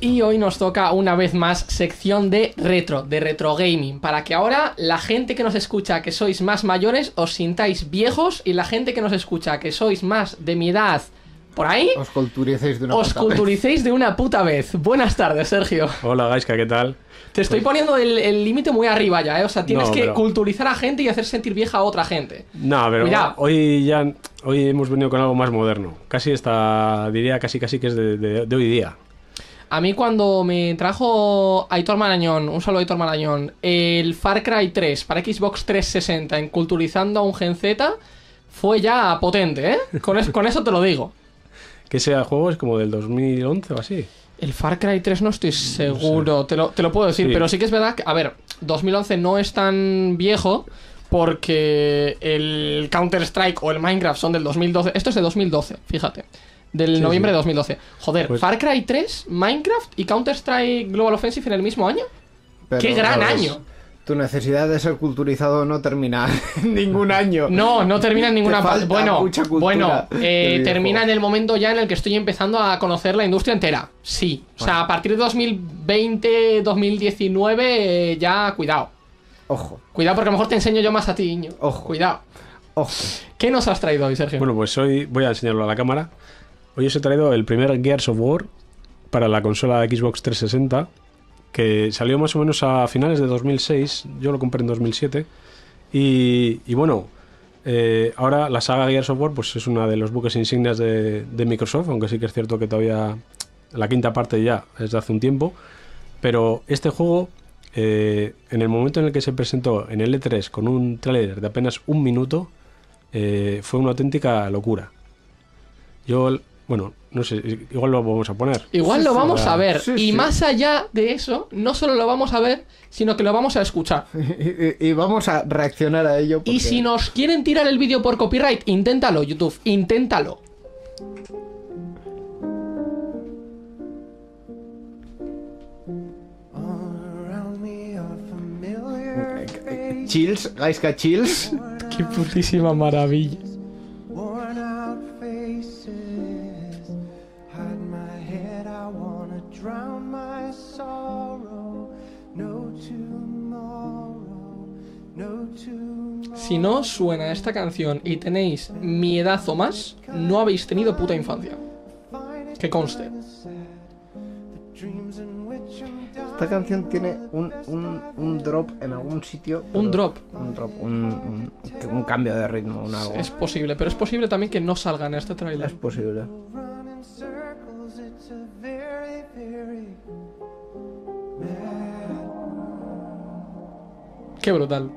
y hoy nos toca una vez más sección de retro, de retro gaming, para que ahora la gente que nos escucha que sois más mayores os sintáis viejos y la gente que nos escucha que sois más de mi edad por ahí. Os culturicéis de una puta vez. Buenas tardes, Sergio. Hola, Gaisca, ¿qué tal? Te estoy pues- poniendo el límite muy arriba ya, ¿eh? O sea, tienes que culturizar a gente y hacer sentir vieja a otra gente. No, pero Mira, hoy ya hoy hemos venido con algo más moderno. Casi está, diría casi casi que es de, hoy día. A mí cuando me trajo Aitor Marañón, un saludo a Aitor Marañón, el Far Cry 3 para Xbox 360 en culturizando a un Gen Z, fue ya potente, ¿eh? con eso te lo digo que sea juego es como del 2011 o así. El Far Cry 3 no estoy seguro, te, lo, puedo decir, pero sí que es verdad que, a ver, 2011 no es tan viejo porque el Counter-Strike o el Minecraft son del 2012. Esto es de 2012, fíjate. Del noviembre de 2012. Joder, pues Far Cry 3, Minecraft y Counter-Strike Global Offensive en el mismo año. ¡Qué gran año! tu necesidad de ser culturizado no termina en ningún año. No, no termina en ninguna parte. Bueno, bueno eh, termina en el momento ya en el que estoy empezando a conocer la industria entera. Sí. O sea, a partir de 2020, 2019, eh, ya cuidado. Ojo. Cuidado porque a lo mejor te enseño yo más a ti, niño. Ojo. Cuidado. Ojo. ¿Qué nos has traído hoy, Sergio? Bueno, pues hoy voy a enseñarlo a la cámara. Hoy os he traído el primer Gears of War para la consola de Xbox 360 que salió más o menos a finales de 2006, yo lo compré en 2007, y, bueno, eh, ahora la saga Gears of War pues es una de los buques insignias de, Microsoft, aunque sí que es cierto que todavía la quinta parte ya es de hace un tiempo. Pero este juego, eh, en el momento en el que se presentó en L3 e con un trailer de apenas un minuto, eh, fue una auténtica locura. Yo, bueno, no sé, igual lo vamos a poner. Igual lo vamos a ver. y más allá de eso, no solo lo vamos a ver, sino que lo vamos a escuchar. y, vamos a reaccionar a ello. Y si nos quieren tirar el vídeo por copyright, inténtalo, YouTube, inténtalo. Chills, guys, chills. Qué putísima maravilla. Si no suena esta canción y tenéis mi edad o más, no habéis tenido puta infancia. Que conste. Esta canción tiene un, drop en algún sitio. Un drop. Un drop, un, cambio de ritmo, un algo. Es posible, pero es posible también que no salga en este trailer. Es posible. Qué brutal.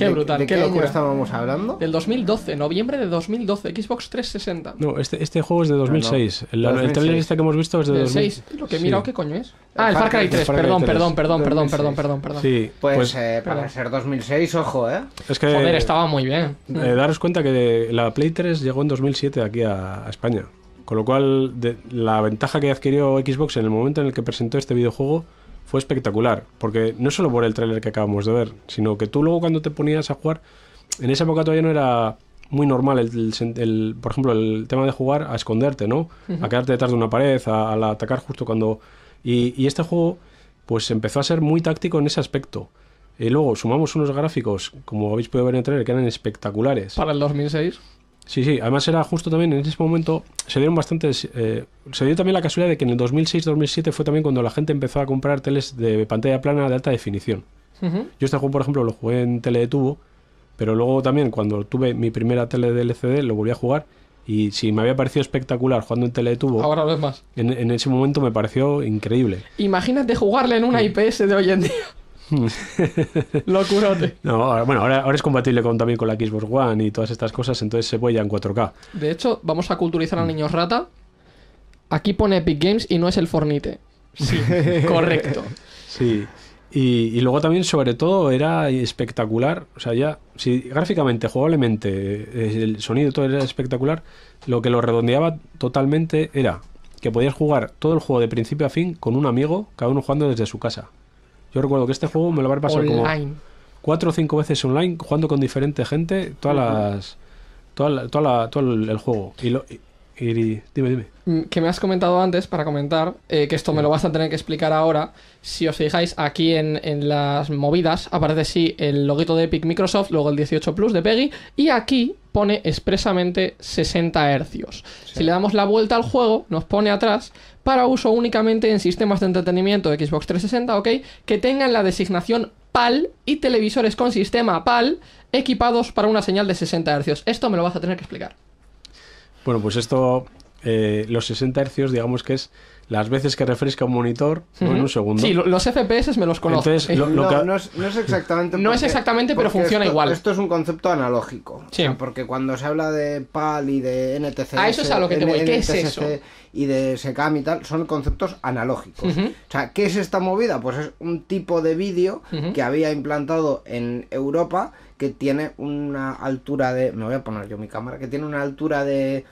Qué ¿De, brutal, qué, locura. estábamos hablando? Del 2012, noviembre de 2012, Xbox 360. No, este, este, juego es de 2006. El, trailer este que hemos visto es de 2006. Lo que ¿qué coño es? Ah, el Far Cry 3, perdón, perdón, perdón, perdón, perdón, perdón, Sí, pues, pues eh, para ser 2006, ojo, ¿eh? Joder, estaba muy bien. Eh, daros cuenta que la Play 3 llegó en 2007 aquí a, España. Con lo cual, la ventaja que adquirió Xbox en el momento en el que presentó este videojuego fue espectacular, porque no solo por el tráiler que acabamos de ver, sino que tú luego cuando te ponías a jugar, en esa época todavía no era muy normal, el, por ejemplo, el tema de jugar a esconderte, ¿no? A quedarte detrás de una pared, a, atacar justo cuando... Y, este juego pues empezó a ser muy táctico en ese aspecto. Y luego sumamos unos gráficos, como habéis podido ver en el trailer, que eran espectaculares. Para el 2006. Sí, sí, además era justo también en ese momento, se dieron bastantes, eh, se dio también la casualidad de que en el 2006-2007 fue también cuando la gente empezó a comprar teles de pantalla plana de alta definición. Yo este juego, por ejemplo, lo jugué en tele de tubo, pero luego también cuando tuve mi primera tele de LCD lo volví a jugar y si me había parecido espectacular jugando en tele de tubo, ahora lo es más. En, ese momento me pareció increíble. Imagínate jugarle en una IPS de hoy en día. Locurote. No, bueno, ahora, ahora es compatible con, también con la Xbox One y todas estas cosas, entonces se puede ya en 4K. De hecho, vamos a culturizar al niño rata. Aquí pone Epic Games y no es el Fornite. Sí, correcto. Sí. Y, luego también, sobre todo, era espectacular. O sea, ya, si gráficamente, jugablemente, eh, el sonido todo era espectacular, lo que lo redondeaba totalmente era que podías jugar todo el juego de principio a fin con un amigo, cada uno jugando desde su casa. Yo recuerdo que este juego me lo va pasado online. como cuatro o cinco veces online, jugando con diferente gente, todas las. Toda la, toda todo el, juego. Y, lo, Mm, que me has comentado antes, para comentar, eh, que esto me lo vas a tener que explicar ahora. Si os fijáis, aquí en, las movidas aparece sí el loguito de Epic Microsoft, luego el 18 Plus de Peggy, y aquí pone expresamente 60 Hz Si le damos la vuelta al juego, nos pone atrás para uso únicamente en sistemas de entretenimiento de Xbox 360, ¿ok? Que tengan la designación PAL y televisores con sistema PAL equipados para una señal de 60 Hz Esto me lo vas a tener que explicar. Bueno, pues esto, eh, los 60 hercios, digamos que es las veces que refresca un monitor en un segundo. Sí, los FPS me los conozco. no, es, exactamente. no es exactamente, pero funciona igual. Esto es un concepto analógico. porque cuando se habla de PAL y de NTC. Ah, ¿Qué es eso? Y de SECAM y tal, son conceptos analógicos. O sea, ¿qué es esta movida? Pues es un tipo de vídeo que había implantado en Europa que tiene una altura de. Me voy a poner yo mi cámara, que tiene una altura de,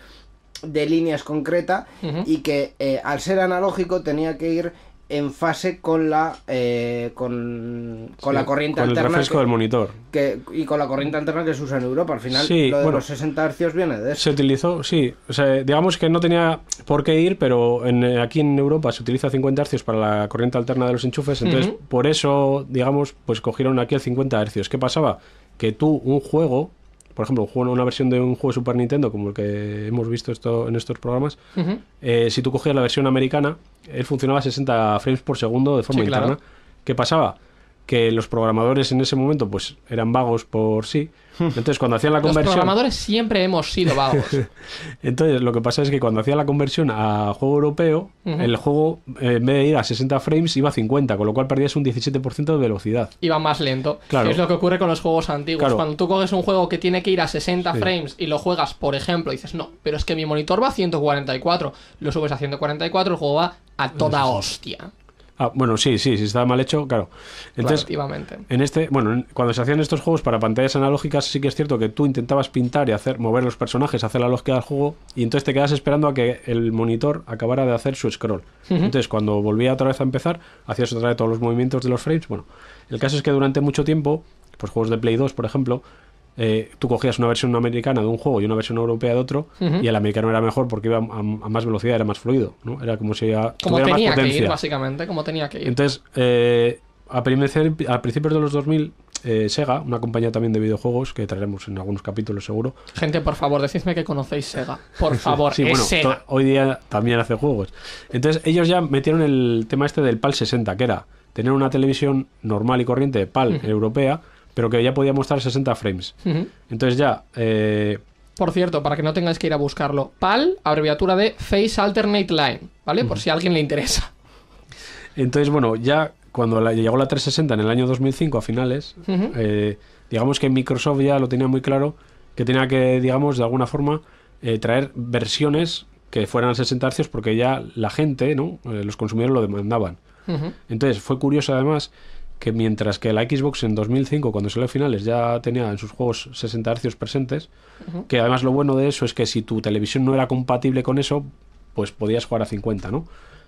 de líneas concreta y que eh, al ser analógico tenía que ir en fase con la eh, con, con la corriente alterna el monitor y con la corriente alterna que se usa en Europa al final lo de los 60 hercios viene de eso. se utilizó sí o sea, digamos que no tenía por qué ir pero eh, aquí en Europa se utiliza 50 hercios para la corriente alterna de los enchufes entonces por eso digamos pues cogieron aquí el 50 hercios qué pasaba que tú un juego, por ejemplo, un juego, una versión de un juego de Super Nintendo, como el que hemos visto esto en estos programas, eh, si tú cogías la versión americana, él funcionaba a 60 frames por segundo de forma interna. ¿Qué pasaba? que los programadores en ese momento pues eran vagos por sí. Entonces cuando hacían la conversión... Los programadores siempre hemos sido vagos. Entonces lo que pasa es que cuando hacía la conversión a juego europeo, el juego eh, en vez de ir a 60 frames iba a 50, con lo cual perdías un 17% de velocidad. Iba más lento. Claro. Es lo que ocurre con los juegos antiguos. Cuando tú coges un juego que tiene que ir a 60 frames y lo juegas, por ejemplo, dices, no, pero es que mi monitor va a 144, lo subes a 144, el juego va a toda hostia. Ah, bueno, sí, sí, si estaba mal hecho, claro. Entonces, en este, bueno, cuando se hacían estos juegos para pantallas analógicas, sí que es cierto que tú intentabas pintar y hacer mover los personajes, hacer la lógica del juego, y entonces te quedas esperando a que el monitor acabara de hacer su scroll. Entonces, cuando volvía otra vez a empezar, hacías otra vez todos los movimientos de los frames. Bueno, el caso es que durante mucho tiempo, pues juegos de Play 2, por ejemplo, eh, tú cogías una versión americana de un juego y una versión europea de otro, y el americano era mejor porque iba a, más velocidad, era más fluido, ¿no? Era como si a, como tenía Que ir, básicamente, como tenía que Entonces, eh, a, principios de los 2000, eh, Sega, una compañía también de videojuegos que traeremos en algunos capítulos seguro. Gente, por favor, decidme que conocéis Sega. Por favor, sí, Hoy día también hace juegos. Entonces, ellos ya metieron el tema este del PAL 60, que era tener una televisión normal y corriente PAL europea pero que ya podía mostrar 60 frames. Entonces ya... Eh, Por cierto, para que no tengáis que ir a buscarlo, PAL, abreviatura de Face Alternate Line, ¿vale? Por si a alguien le interesa. Entonces, bueno, ya cuando llegó la 360 en el año 2005 a finales, eh, digamos que Microsoft ya lo tenía muy claro, que tenía que, digamos, de alguna forma eh, traer versiones que fueran a 60 arcios porque ya la gente, ¿no? los consumidores lo demandaban. Entonces, fue curioso además que mientras que la Xbox en 2005, cuando salió a finales, ya tenía en sus juegos 60 Hz presentes, que además lo bueno de eso es que si tu televisión no era compatible con eso, pues podías jugar a 50, ¿no?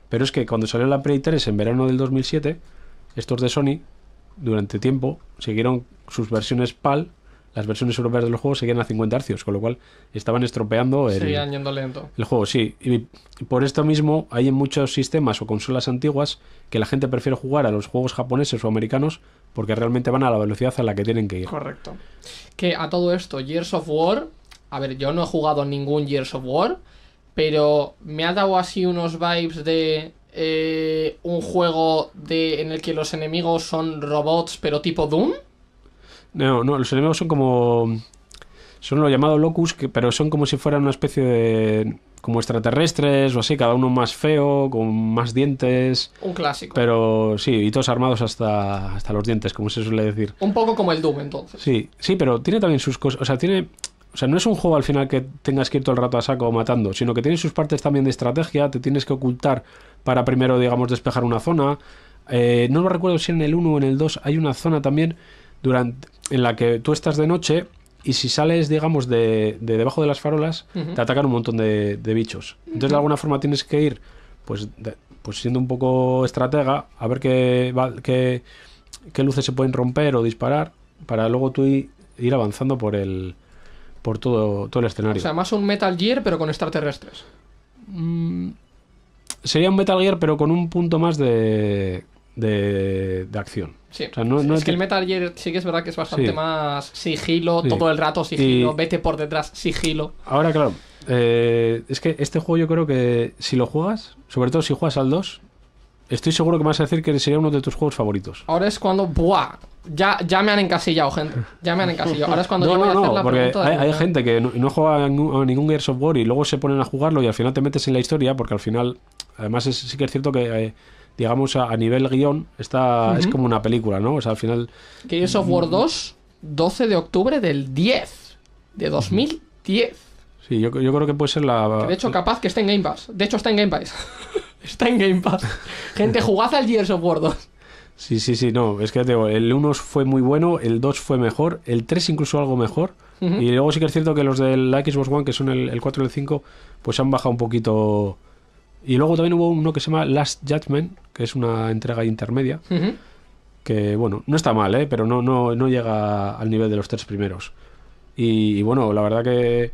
Pero es que cuando salió la Play 3 en verano del 2007, estos de Sony, durante tiempo, siguieron sus versiones PAL las versiones europeas del juegos seguían a 50 arcios con lo cual estaban estropeando el, juego. Sí, y por esto mismo hay en muchos sistemas o consolas antiguas que la gente prefiere jugar a los juegos japoneses o americanos porque realmente van a la velocidad a la que tienen que ir. Correcto. Que a todo esto, years of War, a ver, yo no he jugado ningún years of War, pero me ha dado así unos vibes de eh, un juego de, en el que los enemigos son robots pero tipo Doom. No, no, los enemigos son como. Son lo llamado locus, que, pero son como si fueran una especie de. como extraterrestres o así, cada uno más feo, con más dientes. Un clásico. Pero sí, y todos armados hasta, hasta los dientes, como se suele decir. Un poco como el Doom, entonces. Sí, sí, pero tiene también sus cosas. O sea, tiene. O sea, no es un juego al final que tengas que ir todo el rato a saco matando, sino que tiene sus partes también de estrategia, te tienes que ocultar para primero, digamos, despejar una zona. Eh, no lo recuerdo si en el 1 o en el 2 hay una zona también durante, en la que tú estás de noche y si sales, digamos, de, debajo de las farolas, te atacan un montón de, bichos. Entonces, de alguna forma tienes que ir, pues, pues siendo un poco estratega, a ver qué, qué, luces se pueden romper o disparar, para luego tú ir avanzando por el por todo, todo el escenario. O sea, más un Metal Gear, pero con extraterrestres. Mm, sería un Metal Gear, pero con un punto más de, de, acción. Sí. es, que el Metal Gear sí que es verdad que es bastante más sigilo, todo el rato sigilo, vete por detrás, sigilo. Ahora, claro, eh, es que este juego yo creo que si lo juegas, sobre todo si juegas al 2, estoy seguro que me vas a decir que sería uno de tus juegos favoritos. Ahora es cuando, ¡buah! Ya, ya me han encasillado, gente. Ya me han encasillado. Ahora es cuando no, yo a hacer la porque Hay, gente que no, juega a ningún, of War y luego se ponen a jugarlo y al final te metes en la historia porque al final, además sí que es cierto que... Eh, digamos, a, nivel guión, está, es como una película, ¿no? O sea, al final... Que of War 2, 12 de octubre del 10, de 2010. Sí, yo, yo creo que puede ser la... de hecho, capaz que esté en Game Pass. De hecho, está en Game Pass. está en Game Pass. Gente, jugad al Gears of War 2. Sí, sí, sí, no, es que digo, el 1 fue muy bueno, el 2 fue mejor, el 3 incluso algo mejor, y luego sí que es cierto que los del Xbox One, que son el, el 4 y el 5, pues han bajado un poquito y luego también hubo uno que se llama Last Judgment, que es una entrega intermedia, que bueno, no está mal, ¿eh? pero no, no, no llega al nivel de los tres primeros. y bueno, la verdad que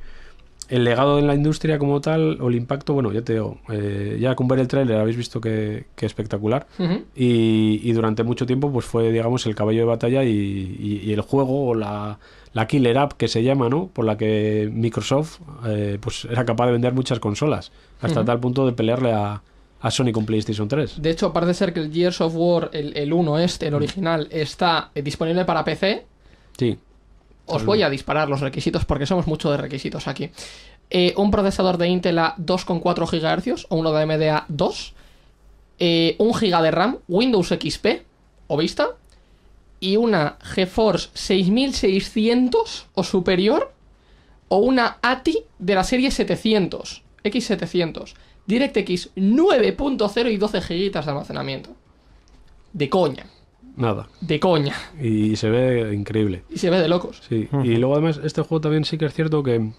el legado en la industria como tal, o el impacto, bueno, ya te digo, eh, ya con ver el trailer habéis visto que, espectacular. y, durante mucho tiempo, pues fue, digamos, el caballo de batalla y, el juego o la, killer app que se llama, ¿no? Por la que Microsoft, eh, pues era capaz de vender muchas consolas, hasta tal punto de pelearle a, Sony con PlayStation 3. De hecho, parece ser que el Gears of War, el, el 1 este, el original, está disponible para PC. Sí. Os voy a disparar los requisitos porque somos mucho de requisitos aquí. Eh, un procesador de Intel a 2,4 GHz o uno de AMD 2. Eh, un 1 GB de RAM, Windows XP o Vista. Y una GeForce 6600 o superior. O una ATI de la serie 700, X700. DirectX 9.0 y 12 GB de almacenamiento. De coña. Nada. De coña. Y se ve increíble. Y se ve de locos. Sí. Y luego además este juego también sí que es cierto que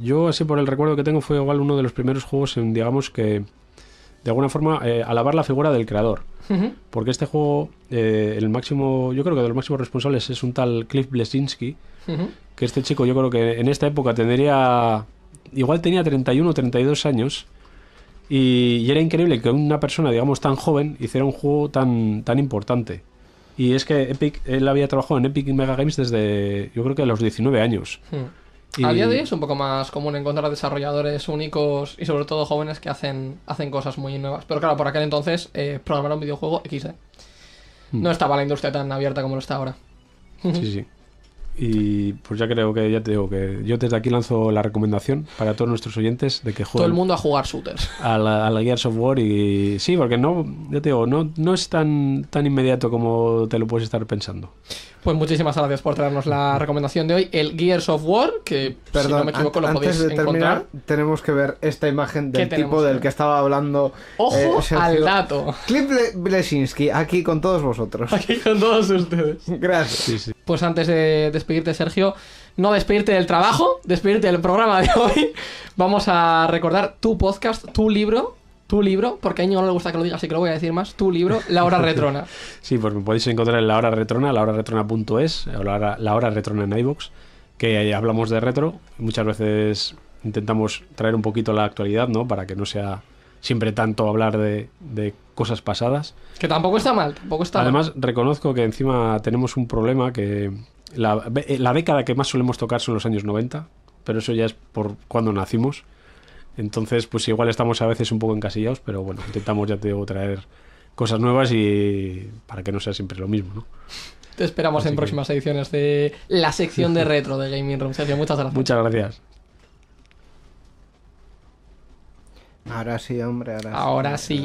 yo así por el recuerdo que tengo fue igual uno de los primeros juegos en digamos que de alguna forma eh, alabar la figura del creador. Porque este juego, eh, el máximo, yo creo que de los máximos responsables es un tal Cliff Blesinski, que este chico yo creo que en esta época tendría, igual tenía 31 o 32 años, y, era increíble que una persona, digamos, tan joven hiciera un juego tan, tan importante. Y es que Epic, él había trabajado en Epic y Mega Games desde, yo creo que a los 19 años. Hmm. A día de hoy es un poco más común encontrar desarrolladores únicos y sobre todo jóvenes que hacen, hacen cosas muy nuevas. Pero claro, por aquel entonces eh, programar un videojuego XD. ¿eh? Hmm. No estaba la industria tan abierta como lo está ahora. Sí, sí. Y pues ya creo que ya te digo que yo desde aquí lanzo la recomendación para todos nuestros oyentes de que jueguen. Todo el mundo a jugar shooters. al la, War y sí, porque no, ya te digo, no, no es tan, tan inmediato como te lo puedes estar pensando. Pues muchísimas gracias por traernos la recomendación de hoy, el Gears of War, que Perdón, si me equivoco lo podéis de encontrar. Tenemos que ver esta imagen del tipo del que estaba hablando. Eh, Ojo al dato. Clip Blesinski, aquí con todos vosotros. Aquí con todos ustedes. Gracias. Pues antes de despedirte, Sergio, no despedirte del trabajo, despedirte del programa de hoy, vamos a recordar tu podcast, tu libro, tu libro, porque a mí no le gusta que lo diga, así que lo voy a decir más, tu libro, La Hora Retrona. sí, pues me podéis encontrar en La Hora Retrona, lahoraretrona.es, la hora, la hora Retrona en iVoox, que ahí hablamos de retro, muchas veces intentamos traer un poquito la actualidad, ¿no? Para que no sea siempre tanto hablar de, cosas pasadas. Que tampoco está mal, tampoco está Además, mal. Además, reconozco que encima tenemos un problema que la, eh, la década que más solemos tocar son los años 90, pero eso ya es por cuando nacimos. Entonces, pues igual estamos a veces un poco encasillados, pero bueno, intentamos, ya te traer cosas nuevas y para que no sea siempre lo mismo, ¿no? Te esperamos en próximas ediciones de la sección de retro de Gaming Room. muchas gracias. Muchas gracias. Ahora sí, hombre, ahora, ahora sí.